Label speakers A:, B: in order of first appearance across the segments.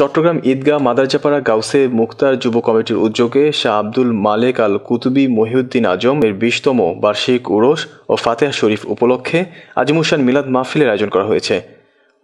A: চট্টগ্রাম ঈদগাহ মাদারজাপাড়া গাউসে মুক্তার যুব কমিটির উদ্যোগে শাহ আব্দুল মালেক আল কুতুবি মহিউদ্দিন আজম এর বিশতম বার্ষিক উরস ও ফাতেহা শরীফ উপলক্ষে আজমুসান মিলাদ মাহফিলের আয়োজন করা হয়েছে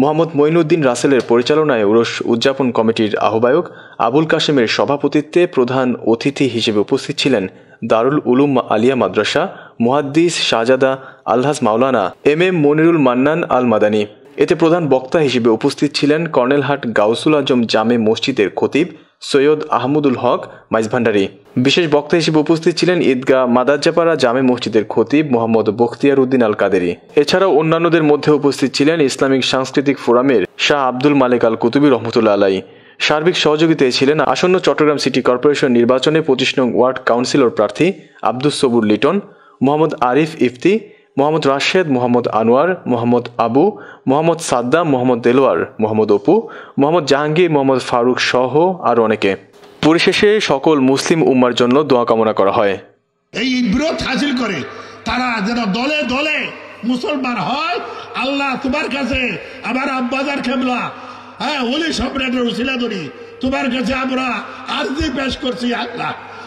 A: মোহাম্মদ মঈনুদ্দিন রাসেলের পরিচালনায় উরস উদযাপন কমিটির আহ্বায়ক আবুল কাশেমের সভাপতিত্বে প্রধান অতিথি হিসেবে উপস্থিত ছিলেন দারুল উলুম আলিয়া মাদ্রাসা মুহাদ্দিস শাহজাদা আলহাজ মাওলানা এম এম মনিরুল মান্নান আল মাদানী এতে প্রধান বক্তা হিসেবে উপস্থিত ছিলেন কর্নেলহাট গাউসুল আজম জামে মসজিদের খতিব সৈয়দ আহমদুল হক মাইজভান্ডারি বিশেষ বক্তা হিসেবে উপস্থিত ছিলেন ঈদগাহ মাদারজাপাড়া জামে মসজিদের খতিব মোহাম্মদ বখতিয়ার উদ্দিন আল কাদেরি এছাড়াও অন্যান্যদের মধ্যে উপস্থিত ছিলেন ইসলামিক সাংস্কৃতিক ফোরামের শাহ আব্দুল মালিক আল কুতুবি রহমতুল্লা আলাই সার্বিক সহযোগিতায় ছিলেন আসন্ন চট্টগ্রাম সিটি কর্পোরেশন নির্বাচনে পঁচিশ নং ওয়ার্ড কাউন্সিলর প্রার্থী আব্দুস সবুর লিটন মোহাম্মদ আরিফ ইফতি মোহাম্মদ রাশেদ মোহাম্মদ আনোয়ার মোহাম্মদ আবু মোহাম্মদ সাদ্দাম মোহাম্মদ দেলোয়ার মোহাম্মদ অপু মোহাম্মদ জাহাঙ্গীর মোহাম্মদ ফারুক সহ আর অনেকে পরিশেষে সকল মুসলিম উম্মার জন্য দোয়া কামনা করা হয়
B: এই ইব্রত হাসিল করে তারা যেন দলে দলে মুসলমান হয় আল্লাহ তোমার কাছে আমার আব্বাজার খেমলা হ্যাঁ ওলি সম্রাটের উসিলা ধরি তোমার কাছে আমরা আর্জি পেশ করছি আল্লাহ